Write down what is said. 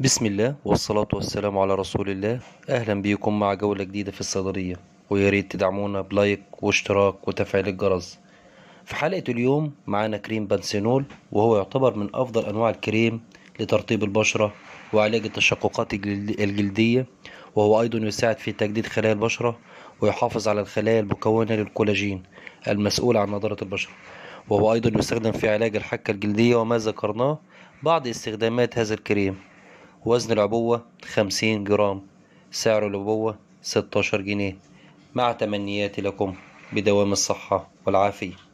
بسم الله والصلاة والسلام على رسول الله أهلا بيكم مع جولة جديدة في الصيدلية وياريت تدعمونا بلايك واشتراك وتفعيل الجرس في حلقة اليوم معانا كريم بانسينول وهو يعتبر من أفضل أنواع الكريم لترطيب البشرة وعلاج التشققات الجلدية وهو أيضا يساعد في تجديد خلايا البشرة ويحافظ على الخلايا المكونة للكولاجين المسؤول عن نضارة البشرة وهو أيضا يستخدم في علاج الحكة الجلدية وما ذكرناه بعض استخدامات هذا الكريم وزن العبوة خمسين جرام سعر العبوة ستاشر جنيه مع تمنياتي لكم بدوام الصحة والعافية